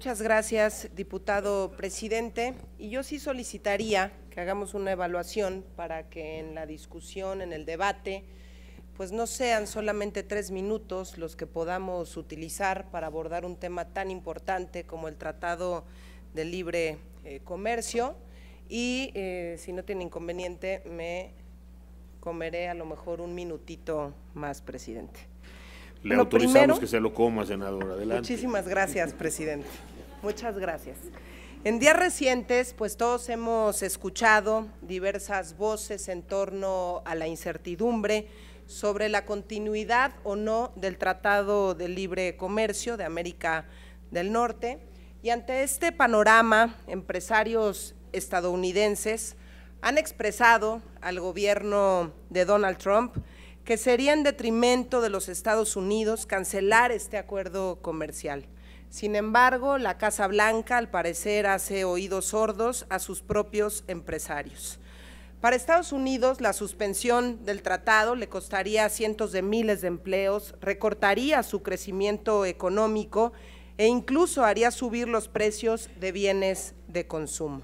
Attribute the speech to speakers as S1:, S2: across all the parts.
S1: Muchas gracias, diputado presidente. Y yo sí solicitaría que hagamos una evaluación para que en la discusión, en el debate, pues no sean solamente tres minutos los que podamos utilizar para abordar un tema tan importante como el Tratado de Libre eh, Comercio. Y eh, si no tiene inconveniente, me comeré a lo mejor un minutito más, presidente. Le autorizamos que se lo coma, senador. Adelante. Muchísimas gracias, presidente. Muchas gracias. En días recientes, pues todos hemos escuchado diversas voces en torno a la incertidumbre sobre la continuidad o no del Tratado de Libre Comercio de América del Norte. Y ante este panorama, empresarios estadounidenses han expresado al gobierno de Donald Trump que sería en detrimento de los Estados Unidos cancelar este acuerdo comercial. Sin embargo, la Casa Blanca, al parecer, hace oídos sordos a sus propios empresarios. Para Estados Unidos, la suspensión del tratado le costaría cientos de miles de empleos, recortaría su crecimiento económico e incluso haría subir los precios de bienes de consumo.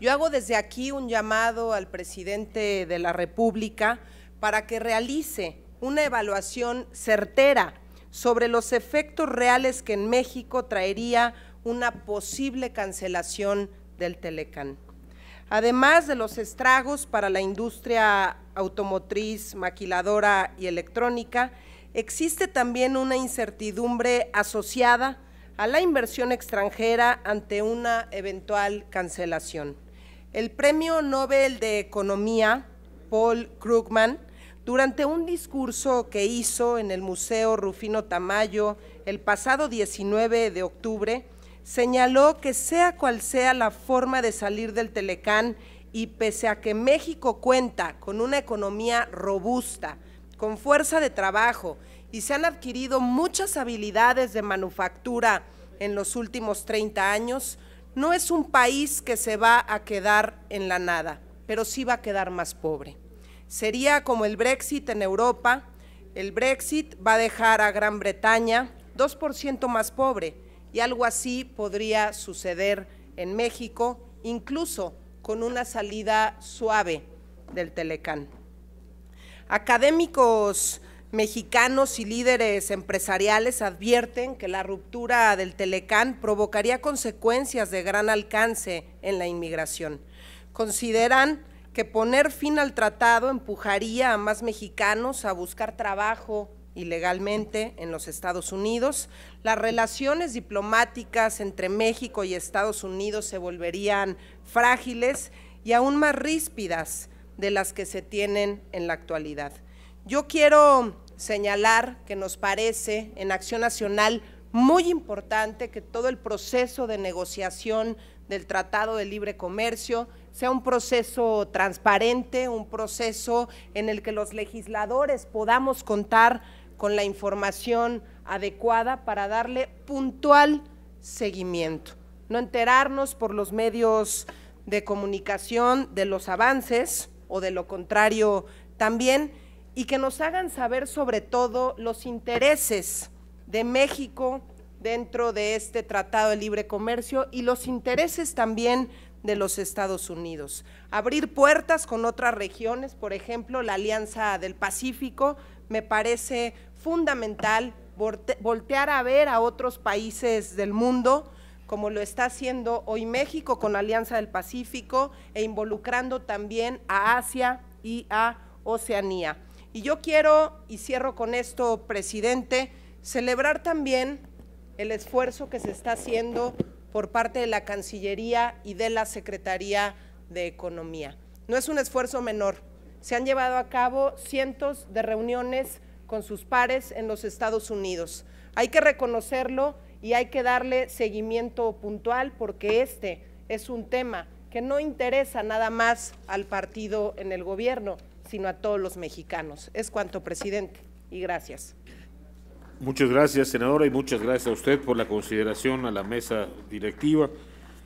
S1: Yo hago desde aquí un llamado al presidente de la República para que realice una evaluación certera sobre los efectos reales que en México traería una posible cancelación del Telecan. Además de los estragos para la industria automotriz, maquiladora y electrónica, existe también una incertidumbre asociada a la inversión extranjera ante una eventual cancelación. El Premio Nobel de Economía, Paul Krugman, durante un discurso que hizo en el Museo Rufino Tamayo el pasado 19 de octubre, señaló que sea cual sea la forma de salir del Telecán y pese a que México cuenta con una economía robusta, con fuerza de trabajo y se han adquirido muchas habilidades de manufactura en los últimos 30 años, no es un país que se va a quedar en la nada, pero sí va a quedar más pobre. Sería como el Brexit en Europa. El Brexit va a dejar a Gran Bretaña 2% más pobre y algo así podría suceder en México, incluso con una salida suave del Telecán. Académicos mexicanos y líderes empresariales advierten que la ruptura del Telecán provocaría consecuencias de gran alcance en la inmigración. Consideran que poner fin al tratado empujaría a más mexicanos a buscar trabajo ilegalmente en los Estados Unidos, las relaciones diplomáticas entre México y Estados Unidos se volverían frágiles y aún más ríspidas de las que se tienen en la actualidad. Yo quiero señalar que nos parece en Acción Nacional muy importante que todo el proceso de negociación del Tratado de Libre Comercio, sea un proceso transparente, un proceso en el que los legisladores podamos contar con la información adecuada para darle puntual seguimiento, no enterarnos por los medios de comunicación de los avances o de lo contrario también, y que nos hagan saber sobre todo los intereses de México dentro de este Tratado de Libre Comercio y los intereses también de los Estados Unidos. Abrir puertas con otras regiones, por ejemplo, la Alianza del Pacífico, me parece fundamental voltear a ver a otros países del mundo, como lo está haciendo hoy México con la Alianza del Pacífico e involucrando también a Asia y a Oceanía. Y yo quiero, y cierro con esto, presidente, celebrar también el esfuerzo que se está haciendo por parte de la Cancillería y de la Secretaría de Economía. No es un esfuerzo menor. Se han llevado a cabo cientos de reuniones con sus pares en los Estados Unidos. Hay que reconocerlo y hay que darle seguimiento puntual porque este es un tema que no interesa nada más al partido en el gobierno, sino a todos los mexicanos. Es cuanto, presidente, y gracias. Muchas gracias, senadora, y muchas gracias a usted por la consideración a la mesa directiva.